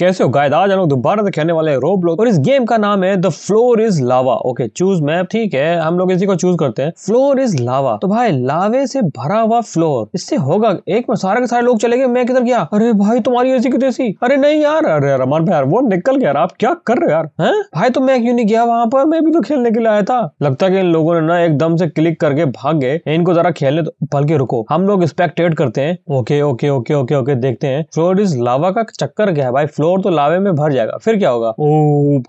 कैसे हो गायद आज हम लोग दोबारा से खेलने वाले हैं रोब लोग और इस गेम का नाम है the floor is lava okay choose map ठीक है हम लोग इसी को चूज करते हैं फ्लोर इज लावा तो भाई लावे से भरा हुआ फ्लोर इससे होगा एक में सारे के सारे लोग चले गए मैं किधर गया अरे भाई तुम्हारी ऐसी की अरे नहीं यार अरे रमान भाई यार वो निकल गया आप क्या कर रहे यार है भाई तो मैं क्यों नहीं गया वहाँ पर मैं भी तो खेलने के लिए आया था लगता है इन लोगों ने ना एकदम से क्लिक करके भाग गए इनको जरा खेलने तो बल्कि रुको हम लोग स्पेक्टेट करते हैं okay okay okay okay okay देखते हैं फ्लोर इज लावा का चक्कर क्या है भाई फ्लोर फ्लोर तो लावे में भर जाएगा फिर क्या होगा ओ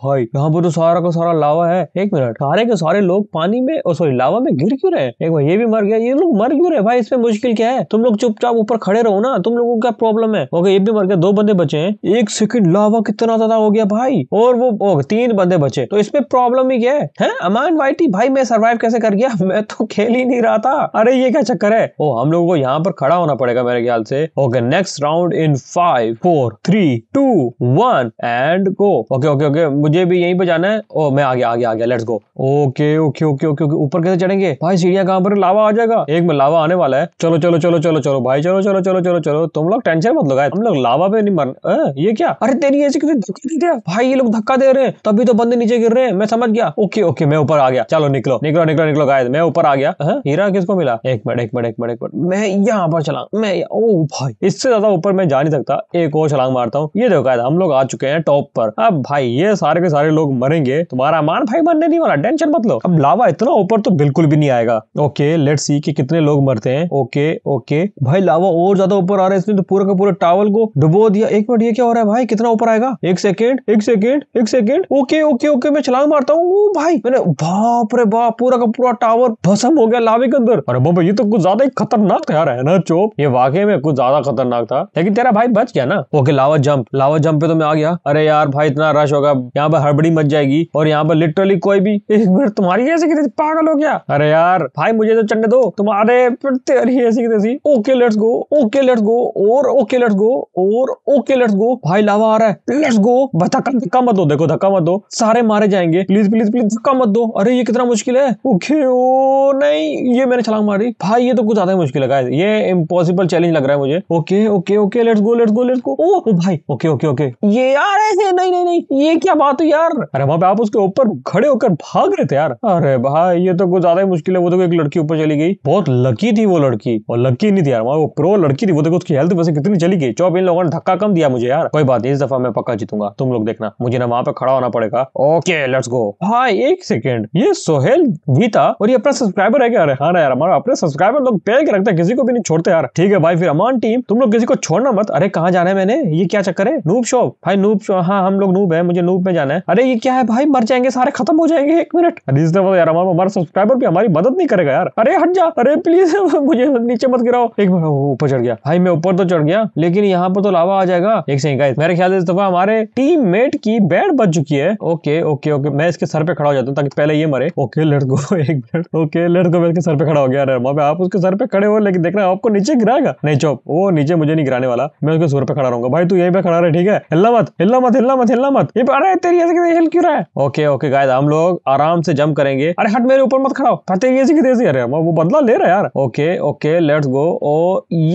भाई यहाँ पर तो सारा का सारा लावा है एक मिनट सारे के सारे लोग पानी में और सॉरी लावा में गिर क्यों रहे एक भाई ये भी मर गया ये लोग मर क्यों रहे भाई इसमें मुश्किल क्या है तुम लोग चुपचाप ऊपर खड़े रहो ना तुम लोगों को क्या प्रॉब्लम है ओके ये भी मर गया दो बंदे बचे हैं एक सेकंड लावा कितना ज्यादा हो गया भाई और वो ओ, तीन बंदे बचे तो इसमें प्रॉब्लम ही क्या है, है? अमान वाइटी भाई मैं सर्वाइव कैसे कर गया मैं तो खेल ही नहीं रहा था अरे ये क्या चक्कर है ओ हम लोगों को यहाँ पर खड़ा होना पड़ेगा मेरे ख्याल से okay next round in five four three two one and go okay okay okay मुझे भी यहीं पे जाना है ओ मैं आ गया आ गया आ गया let's go okay okay okay okay okay ऊपर कैसे चढ़ेंगे भाई सीढ़ियां कहाँ पर लावा आ जाएगा एक में लावा आने वाला है चलो चलो चलो चलो चलो भाई चलो चलो चलो चलो चलो तुम लोग टेंशन मत लगाए तुम लोग लावा पे नहीं मर ये क्या अरे तेरी ऐसी धक्का दे रहे भाई ये लोग धक्का दे रहे हैं तभी तो बंदे नीचे गिर रहे हैं मैं समझ गया ओके ओके मैं ऊपर आ गया चलो निकलो निकलो निकलो निकलो गाय मैं ऊपर आ गया हीरा किसको मिला एक मिनट एक मिनट एक मिनट एक मिनट मैं यहाँ पर चला मैं ओ भाई इससे ज्यादा ऊपर मैं जा नहीं सकता एक और छलांग मारता हूँ ये देखो चुका है हम लोग आ चुके हैं टॉप पर अब भाई ये सारे के सारे लोग मरेंगे तुम्हारा मान भाई मरने नहीं वाला टेंशन मत लो अब लावा इतना ऊपर तो बिल्कुल भी नहीं आएगा ओके लेट सी कि कितने लोग मरते हैं ओके ओके भाई लावा और ज्यादा ऊपर आ रहा है इसने तो पूरा का पूरा टावल को डुबो दिया एक मिनट ये क्या हो रहा है भाई कितना ऊपर आएगा एक सेकेंड एक सेकेंड एक सेकेंड ओके ओके ओके मैं छलांग मारता हूँ भाई मैंने बाप रे बाप पूरा का पूरा टावर भसम हो गया लावे के अंदर अरे बाबा ये तो कुछ ज्यादा ही खतरनाक था यार है ना चोप ये वाकई में कुछ ज्यादा खतरनाक था लेकिन तेरा भाई बच गया ना ओके लावा जंप लावा जम पे तो मैं आ गया अरे यार भाई इतना रश होगा यहाँ पर हड़बड़ी मच जाएगी और यहाँ पर लिटरली कोई भी एक मिनट तुम्हारी ऐसी कितनी पागल हो गया अरे यार भाई मुझे तो चंडे दो तुम्हारे तेरी ऐसी कितनी okay let's go okay let's go और ओके लेट्स गो और ओके लेट्स गो भाई लावा आ रहा है लेट्स गो धक्का धक्का मत दो देखो धक्का मत दो सारे मारे जाएंगे प्लीज प्लीज प्लीज धक्का मत दो अरे ये कितना मुश्किल है ओके ओ नहीं ये मैंने छलांग मारी भाई ये तो कुछ ज्यादा मुश्किल है ये इम्पॉसिबल चैलेंज लग रहा है मुझे okay okay okay let's go let's go let's go ओ भाई ओके ओके ओके ये यार ऐसे नहीं नहीं नहीं ये क्या बात है यार अरे वहाँ पे आप उसके ऊपर खड़े होकर भाग रहे थे यार अरे भाई ये तो कुछ ज्यादा ही मुश्किल है वो देखो तो एक लड़की ऊपर चली गई बहुत लकी थी वो लड़की और लकी नहीं थी यार वो प्रो लड़की थी वो देखो उसकी हेल्थ वैसे कितनी चली गई चौप इन लोगों ने धक्का कम दिया मुझे यार कोई बात नहीं इस दफा मैं पक्का जीतूंगा तुम लोग देखना मुझे ना वहाँ पे खड़ा होना पड़ेगा ओके लेट्स गो भाई एक सेकेंड ये सोहेल गीता और ये अपना सब्सक्राइबर है क्या अरे हाँ यार हमारा अपने सब्सक्राइबर लोग पेड़ के रखते हैं किसी को भी नहीं छोड़ते यार ठीक है भाई फिर अमान टीम तुम लोग किसी को छोड़ना मत अरे कहाँ जाना है मैंने ये क्या चक्कर है नू नूब शॉप भाई नूब शॉप हाँ हम लोग नूब है मुझे नूब में जाना है अरे ये क्या है भाई मर जाएंगे सारे खत्म हो जाएंगे एक मिनट रीजनेबल यार हमारा हमारा सब्सक्राइबर भी हमारी मदद नहीं करेगा यार अरे हट जा अरे प्लीज मुझे नीचे मत गिराओ एक ऊपर चढ़ गया भाई मैं ऊपर तो चढ़ गया लेकिन यहाँ पर तो लावा आ जाएगा एक सही गाइस मेरे ख्याल से इस दफा हमारे टीम मेट की बैट बच चुकी है ओके ओके ओके मैं इसके सर पे खड़ा हो जाता हूँ ताकि पहले ये मरे ओके लेट गो एक मिनट ओके लेट गो मैं इसके सर पे खड़ा हो गया अरे माँ आप उसके सर पे खड़े हो लेकिन देखना आपको नीचे गिराएगा नहीं चौप वो नीचे मुझे नहीं गिराने वाला मैं उसके सर पे खड़ा रहूंगा भाई तू यहीं पे खड़ा रहे ठीक है ठीक है ओके ओके गाय हम लोग आराम से जम करेंगे अरे हट मेरे ऊपर मत खड़ा हो हाँ, तेरी ऐसी की अरे वो बदला ले रहा है यार ओके ओके लेट्स गो ओ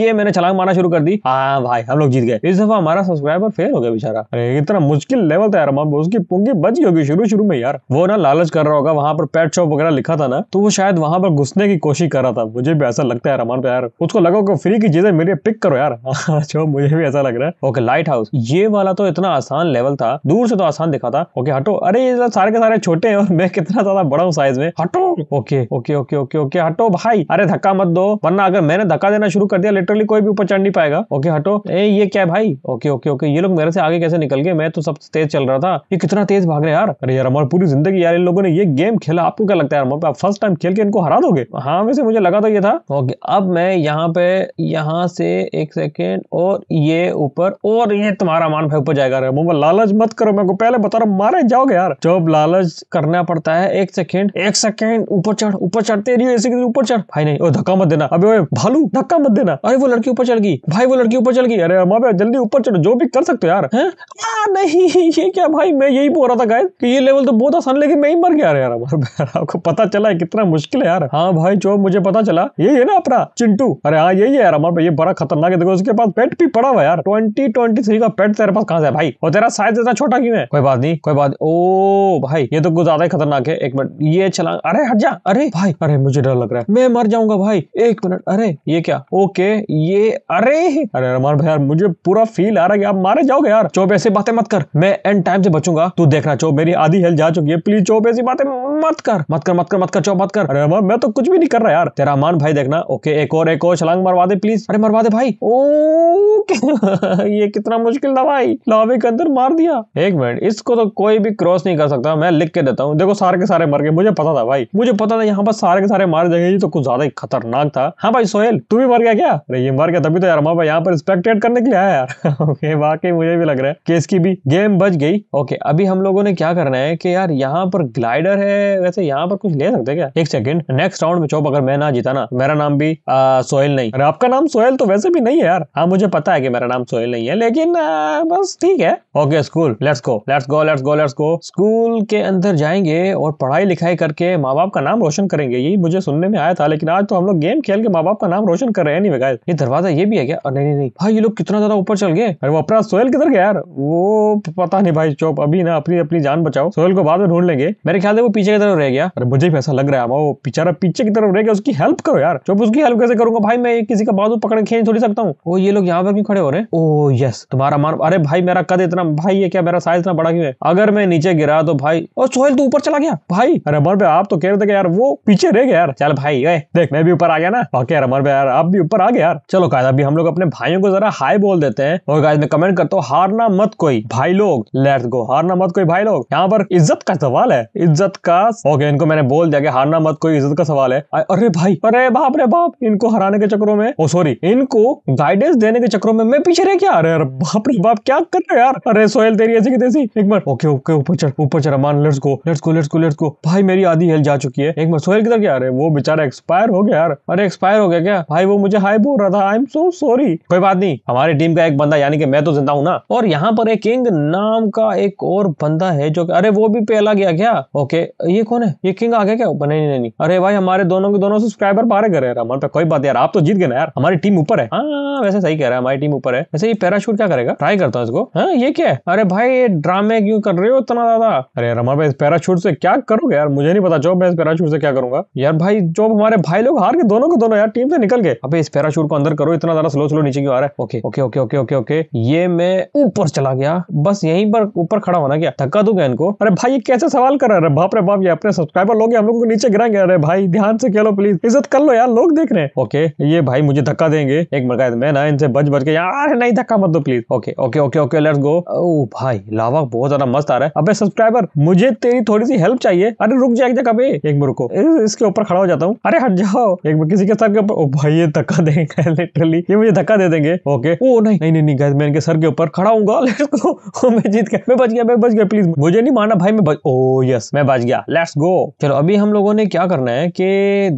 ये मैंने छलांग मारना शुरू कर दी हाँ भाई हम लोग जीत गए इस दफा हमारा सब्सक्राइबर फेल हो गया बेचारा अरे इतना मुश्किल लेवल था यार उसकी पुंगी बच गई होगी शुरू शुरू में यार वो ना लालच कर रहा होगा वहाँ पर पेट शॉप वगैरह लिखा था ना तो वो शायद वहाँ पर घुसने की कोशिश कर रहा था मुझे भी ऐसा लगता है रमान पे यार उसको लगा फ्री की चीजें मेरे पिक करो यार मुझे भी ऐसा लग रहा है ओके लाइट हाउस ये ये वाला तो इतना आसान लेवल था दूर से तो आसान दिखा था ओके हटो अरे ये तो सारे के सारे छोटे हैं और मैं कितना ज्यादा बड़ा हूँ साइज में हटो okay okay okay okay okay हटो भाई अरे धक्का मत दो वरना अगर मैंने धक्का देना शुरू कर दिया लिटरली कोई भी ऊपर चढ़ नहीं पाएगा ओके हटो ए ये क्या है भाई ओके ओके ओके ये लोग मेरे से आगे कैसे निकल गए मैं तो सबसे तेज चल रहा था ये कितना तेज भाग रहे यार अरे यार हमारी पूरी जिंदगी यार इन लोगों ने ये गेम खेला आपको क्या लगता है यार फर्स्ट टाइम खेल के इनको हरा दोगे हाँ वैसे मुझे लगा तो ये था ओके अब मैं यहाँ पे यहाँ से एक सेकेंड और ये ऊपर और ये तुम्हारा सामान फेंक जाएगा रे मोमो लालच मत करो मेरे को पहले बता रहा मारे जाओगे यार जब लालच करना पड़ता है एक सेकेंड एक सेकेंड ऊपर चढ़ ऊपर चढ़ते रहिए ऐसे ऊपर चढ़ भाई नहीं ओ धक्का मत देना अबे भालू धक्का मत देना अरे वो लड़की ऊपर चढ़ गई भाई वो लड़की ऊपर चढ़ गई अरे अमाबे जल्दी ऊपर चढ़ो जो भी कर सकते हो यार है आ, नहीं ये क्या भाई मैं यही बोल रहा था गाय कि ये लेवल तो बहुत आसान लेकिन मैं ही मर गया यार आपको पता चला है कितना मुश्किल है यार हाँ भाई जो मुझे पता चला यही है ना अपना चिंटू अरे हाँ यही है यार हमारे ये बड़ा खतरनाक है देखो उसके पास पेट भी पड़ा हुआ यार ट्वेंटी ट्वेंटी थ्री का पेट तेरे पास कहाँ से है भाई और तेरा साइज इतना छोटा क्यों है कोई बात नहीं कोई बात ओ भाई ये तो कुछ ज्यादा ही खतरनाक है एक मिनट ये चला अरे हट जा अरे भाई अरे मुझे डर लग रहा है मैं मर जाऊंगा भाई एक मिनट अरे ये क्या ओके ये अरे अरे अमर भाई यार मुझे पूरा फील आ रहा है आप मारे जाओगे यार चौप ऐसी बातें मत कर मैं एंड टाइम से बचूंगा तू देखना चौप मेरी आधी हेल्थ जा चुकी है प्लीज चौप ऐसी बातें मत कर मत कर मत कर मत कर चौप मत कर अरे अमर मैं तो कुछ भी नहीं कर रहा यार तेरा मान भाई देखना ओके एक और एक और छलांग मरवा दे प्लीज अरे मरवा दे भाई ओके ये कितना मुश्किल था भाई लावे के अंदर मार दिया एक मिनट इसको तो कोई भी क्रॉस नहीं कर सकता मैं लिख के देता हूँ देखो सारे के सारे मर गए मुझे पता था भाई मुझे पता था यहाँ पर सारे के सारे मार जाएंगे तो कुछ ज्यादा ही खतरनाक था हाँ भाई सोहेल तू भी मर गया क्या अरे ये मर गया तभी तो यार हमारा यहाँ पर स्पेक्टेट करने के लिए आया यार ओके वाकई मुझे भी लग रहा है केस भी गेम बच गई ओके अभी हम लोगों ने क्या करना है कि यार यहाँ पर ग्लाइडर है वैसे यहाँ पर कुछ ले सकते क्या एक सेकंड नेक्स्ट राउंड में चौप अगर मैं ना जीता ना मेरा नाम भी सोहेल नहीं अरे आपका नाम सोहेल तो वैसे भी नहीं है यार हाँ मुझे पता है कि मेरा नाम सोहेल नहीं है लेकिन आ, बस ठीक है okay school let's go let's go let's go let's go school के अंदर जाएंगे और पढ़ाई लिखाई करके माँ बाप का नाम रोशन करेंगे यही मुझे सुनने में आया था लेकिन आज तो हम लोग गेम खेल के माँ बाप का नाम रोशन कर रहे हैं नहीं ये दरवाजा ये भी है क्या नहीं नहीं नहीं भाई ये लोग कितना ज्यादा ऊपर चल गए अरे वो अपना सोहेल किधर गया यार वो पता नहीं भाई चौप अभी ना अपनी अपनी जान बचाओ सोहेल को बाद में ढूंढ लेंगे मेरे ख्याल से वो पीछे की तरफ रह गया अरे मुझे भी ऐसा लग रहा है वो बेचारा पीछे की तरफ रह गया उसकी हेल्प करो यार चौप उसकी हेल्प कैसे करूंगा भाई मैं किसी का बाजू पकड़ खेल थोड़ी सकता हूँ ये लोग यहाँ पर क्यों खड़े हो रहे हैं ओ यस तुम्हारा मान अरे भाई मेरा कद इतना भाई ये क्या मेरा साइज इतना बड़ा क्यों है अगर मैं नीचे गिरा तो भाई और सोहेल तो ऊपर चला गया भाई रमन भाई आप तो कह रहे थे यार वो पीछे रह गया यार चल भाई ए, देख मैं भी ऊपर आ गया ना ओके रमन भाई यार आप भी ऊपर आ गया यार चलो कायदा अभी हम लोग अपने भाइयों को जरा हाई बोल देते हैं और गाइस मैं कमेंट करता हूँ हारना मत कोई भाई लोग लेट्स गो हारना मत कोई भाई लोग यहाँ पर इज्जत का सवाल है इज्जत का ओके इनको मैंने बोल दिया कि हारना मत कोई इज्जत का सवाल है अरे भाई अरे बाप रे बाप इनको हराने के चक्रों में ओ सॉरी इनको गाइडेंस देने के चक्रों में मैं पीछे रह गया अरे बाप रे बाप आप क्या कर रहे हो यार अरे सोहेल तेरी ऐसी की तैसी एक बार ओके ओके ऊपर चढ़ ऊपर चढ़ मान let's go let's go let's go let's go भाई मेरी आधी हेल्थ जा चुकी है एक बार सोहेल किधर क्या अरे वो बेचारा एक्सपायर हो गया यार अरे एक्सपायर हो गया क्या भाई वो मुझे हाई बोल रहा था आई एम सो सॉरी कोई बात नहीं हमारी टीम का एक बंदा यानी कि मैं तो जिंदा हूँ ना और यहाँ पर एक किंग नाम का एक और बंदा है जो अरे वो भी पहला गया क्या ओके ये कौन है ये किंग आ गया क्या नहीं नहीं नहीं अरे भाई हमारे दोनों के दोनों सब्सक्राइबर पारे कर रहे हैं तो कोई बात यार आप तो जीत गए ना यार हमारी टीम ऊपर है हाँ हाँ वैसे सही कह रहा है हमारी टीम ऊपर है वैसे ये पैराशूट क्या करेगा ट्राई करता हूँ इसको हाँ ये क्या है अरे भाई ड्रामे क्यों कर रहे हो इतना ज्यादा अरे यार हमारे पैराशूट से क्या करोगे यार मुझे नहीं पता जॉब मैं इस पैराशूट से क्या करूंगा यार भाई जॉब हमारे भाई लोग हार के दोनों को दोनों यार टीम से निकल गए अभी इस पैराशूट को अंदर करो इतना ज्यादा स्लो स्लो नीचे क्यों आ रहा है okay okay okay okay okay okay ये मैं ऊपर चला गया बस यहीं पर ऊपर खड़ा होना क्या धक्का दूंगा इनको अरे भाई ये कैसे सवाल कर रहा बाप रे बाप ये अपने सब्सक्राइबर लोग हम लोग को नीचे गिराएंगे अरे भाई ध्यान से खेलो प्लीज इज्जत कर लो यार लोग देख रहे हैं ओके ये भाई मुझे धक्का देंगे एक मरकाज में मैं ना इनसे बच बच के यार नहीं धक्का मत दो please okay okay okay okay let's go ओ भाई लावा बहुत ज्यादा मस्त आ रहा है अबे सब्सक्राइबर मुझे तेरी थोड़ी सी हेल्प चाहिए अरे रुक जा एक जगह पे एक मिनट रुको इसके ऊपर खड़ा हो जाता हूँ अरे हट जाओ एक मिनट किसी के सर के ऊपर ओ oh, भाई ये धक्का देंगे लिटरली ये मुझे धक्का दे देंगे ओके ओ oh, नहीं नहीं नहीं, नहीं गाइस मैं इनके सर के ऊपर खड़ा हूँ लेट्स गो oh, मैं जीत गया मैं बच गया मैं बच गया प्लीज मुझे नहीं मारना भाई मैं बच ओ यस मैं बच गया लेट्स गो चलो अभी हम लोगों ने क्या करना है कि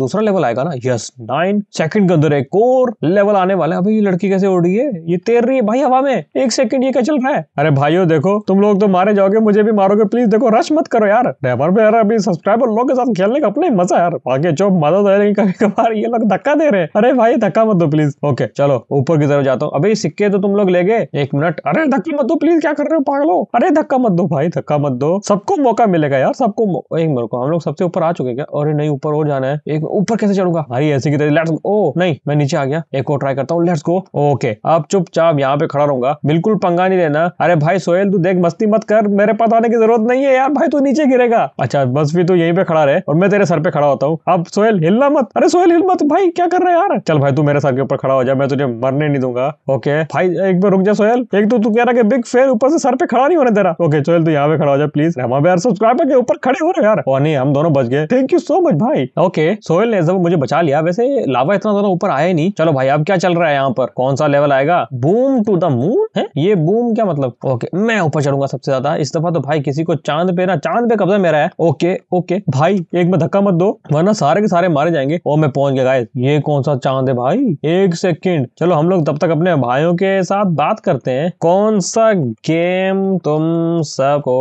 दूसरा लेवल आएगा ना यस नाइन सेकंड के अंदर एक और लेवल आने वाला है अभी ये लड़की कैसे उड़ रही है ये तैर रही है भाई हवा में एक सेकंड ये क्या चल रहा है अरे भाइयों देखो तुम लोग तो मारे जाओगे मुझे भी मारोगे प्लीज देखो रश मत करो यार ड्राइवर पे यार अभी सब्सक्राइबर लोग के साथ खेलने का अपना मजा यार बाकी जो मजा तो है कभी कभार ये लोग धक्का दे रहे हैं अरे भाई धक्का मत दो प्लीज ओके चलो ऊपर की तरफ जाता हूँ अभी सिक्के तो तुम लोग ले गए एक मिनट अरे धक्का मत दो प्लीज क्या कर रहे हो पागलो अरे धक्का मत दो भाई धक्का मत दो सबको मौका मिलेगा यार सबको एक मिनट हम लोग सबसे ऊपर आ चुके क्या अरे नहीं ऊपर और जाना है एक ऊपर कैसे चढ़ूंगा भाई ऐसे की तरह लेट्स ओ नहीं मैं नीचे आ गया एक और ट्राई करता हूँ लेट्स इसको ओके अब चुपचाप यहाँ पे खड़ा रहूंगा बिल्कुल पंगा नहीं लेना अरे भाई सोहेल तू देख मस्ती मत कर मेरे पास आने की जरूरत नहीं है यार भाई तू नीचे गिरेगा अच्छा बस भी तू यही पे खड़ा रहे और मैं तेरे सर पे खड़ा होता हूँ अब सोहेल हिलना मत अरे सोहेल हिल मत भाई क्या कर रहे है यार चल भाई तू मेरे सर के ऊपर खड़ा हो जा मैं तुझे मरने नहीं दूंगा ओके भाई एक बार रुक जा सोहेल एक तो तू कह रहा है बिग फेल ऊपर से सर पे खड़ा नहीं होने तेरा ओके सोहेल तू यहाँ पे खड़ा हो जा प्लीज हम यार सब्सक्राइबर के ऊपर खड़े हो रहे यार और नहीं हम दोनों बच गए थैंक यू सो मच भाई ओके सोहेल ने जब मुझे बचा लिया वैसे लावा इतना ज्यादा ऊपर आया नहीं चलो भाई अब क्या चल रहा है यहाँ पर कौन सा लेवल आएगा बूम टू द मून है ये बूम क्या मतलब ओके मैं ऊपर चढ़ूंगा सबसे ज्यादा इस दफा तो भाई किसी को चांद पे ना चांद पे कब्जा मेरा है ओके ओके भाई एक में धक्का मत दो वरना सारे के सारे मारे जाएंगे और मैं पहुंच गया ये कौन सा चांद है भाई एक सेकेंड चलो हम लोग तब तक अपने भाइयों के साथ बात करते हैं कौन सा गेम तुम सबको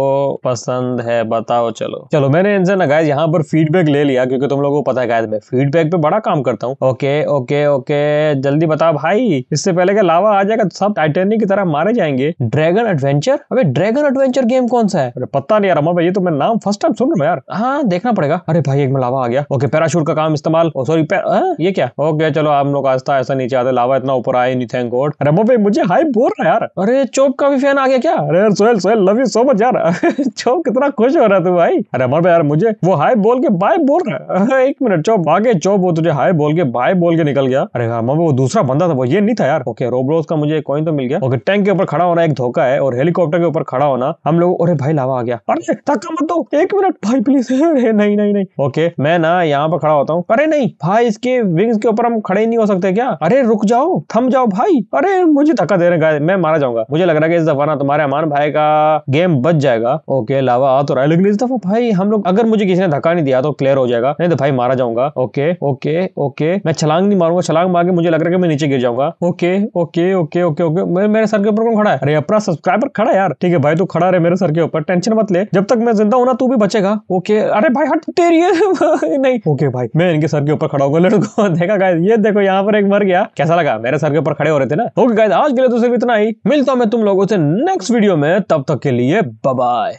पसंद है बताओ चलो चलो मैंने इनसे ना गाइस यहाँ पर फीडबैक ले लिया क्योंकि तुम लोगों को पता है गाइस मैं फीडबैक पे बड़ा काम करता हूँ ओके ओके ओके जल्दी बताओ भाई ही इससे पहले के लावा आ जाएगा सब टाइटेनिक की तरह मारे जाएंगे ड्रैगन एडवेंचर अबे ड्रैगन एडवेंचर गेम कौन सा है अरे पता नहीं यार अमर भाई ये तो मैं नाम फर्स्ट टाइम सुन रहा हूँ यार हाँ देखना पड़ेगा अरे भाई एक में लावा आ गया ओके पैराशूट का काम इस्तेमाल सॉरी oh, हाँ, ये क्या ओके चलो हम लोग आस्था ऐसा नीचे आते लावा इतना ऊपर आए नहीं थैंक गॉड अरे भाई मुझे हाई बोल रहा है यार अरे चोप का भी फैन आ गया क्या अरे Sohail Sohail love you so much यार चोप कितना खुश हो रहा है तू भाई अरे अमर भाई यार मुझे वो हाई बोल के बाय बोल रहा है एक मिनट चोप आगे चोप वो तुझे हाई बोल के बाय बोल के निकल गया अरे हाँ, अमर वो दूसरा बंदा था वो ये ये नहीं था यार ओके रोब्लोस का मुझे कॉइन तो मिल गया ओके टैंक के ऊपर खड़ा होना एक धोखा है और हेलीकॉप्टर के ऊपर खड़ा होना हम लोग अरे भाई लावा आ गया अरे धक्का मत दो एक मिनट भाई प्लीज अरे नहीं नहीं नहीं ओके मैं ना यहाँ पर खड़ा होता हूँ अरे नहीं भाई इसके विंग्स के ऊपर हम खड़े नहीं हो सकते क्या अरे रुक जाओ थम जाओ भाई अरे मुझे धक्का दे रहे मैं मारा जाऊंगा मुझे लग रहा है इस दफा ना तुम्हारे अमान भाई का गेम बच जाएगा ओके लावा आ तो रहा है लेकिन इस दफा भाई हम लोग अगर मुझे किसी ने धक्का नहीं दिया तो क्लियर हो जाएगा नहीं तो भाई मारा जाऊंगा ओके ओके ओके मैं छलांग नहीं मारूंगा छलांग मार के मुझे लग रहा है कि मैं नीचे गिर जाऊंगा होगा okay okay okay okay okay मेरे मेरे सर के ऊपर कौन खड़ा है अरे अपना सब्सक्राइबर खड़ा है यार ठीक है भाई तू खड़ा रहे मेरे सर के ऊपर टेंशन मत ले जब तक मैं जिंदा हूं ना तू भी बचेगा ओके अरे भाई हट तेरी है नहीं ओके भाई मैं इनके सर के ऊपर खड़ा होगा लड़को देखा गाइस ये देखो यहाँ पर एक मर गया कैसा लगा मेरे सर के ऊपर खड़े हो रहे थे ना ओके गाइस आज के लिए तो सिर्फ इतना ही मिलता हूँ मैं तुम लोगों से नेक्स्ट वीडियो में तब तक के लिए बाय